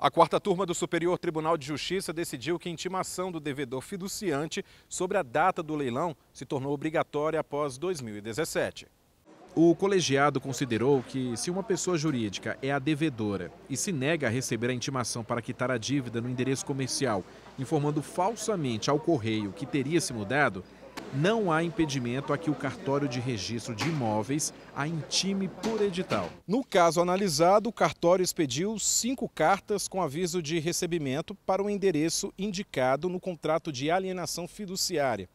A quarta turma do Superior Tribunal de Justiça decidiu que a intimação do devedor fiduciante sobre a data do leilão se tornou obrigatória após 2017. O colegiado considerou que, se uma pessoa jurídica é a devedora e se nega a receber a intimação para quitar a dívida no endereço comercial, informando falsamente ao correio que teria se mudado, não há impedimento a que o cartório de registro de imóveis a intime por edital. No caso analisado, o cartório expediu cinco cartas com aviso de recebimento para o endereço indicado no contrato de alienação fiduciária.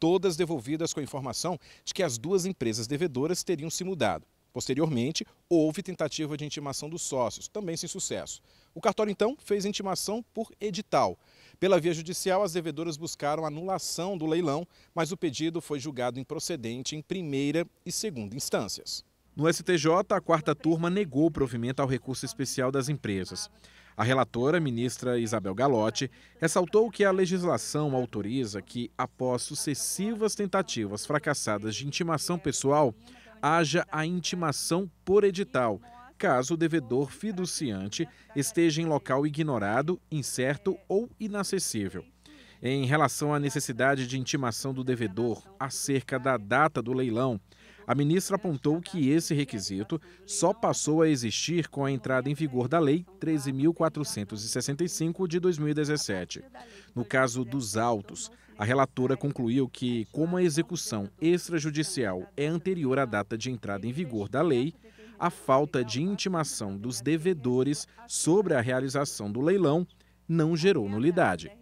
Todas devolvidas com a informação de que as duas empresas devedoras teriam se mudado. Posteriormente, houve tentativa de intimação dos sócios, também sem sucesso. O cartório, então, fez intimação por edital. Pela via judicial, as devedoras buscaram anulação do leilão, mas o pedido foi julgado improcedente em primeira e segunda instâncias. No STJ, a quarta turma negou o provimento ao recurso especial das empresas. A relatora, ministra Isabel Galotti, ressaltou que a legislação autoriza que, após sucessivas tentativas fracassadas de intimação pessoal, haja a intimação por edital, caso o devedor fiduciante esteja em local ignorado, incerto ou inacessível. Em relação à necessidade de intimação do devedor acerca da data do leilão, a ministra apontou que esse requisito só passou a existir com a entrada em vigor da Lei 13.465 de 2017. No caso dos autos, a relatora concluiu que, como a execução extrajudicial é anterior à data de entrada em vigor da lei, a falta de intimação dos devedores sobre a realização do leilão não gerou nulidade.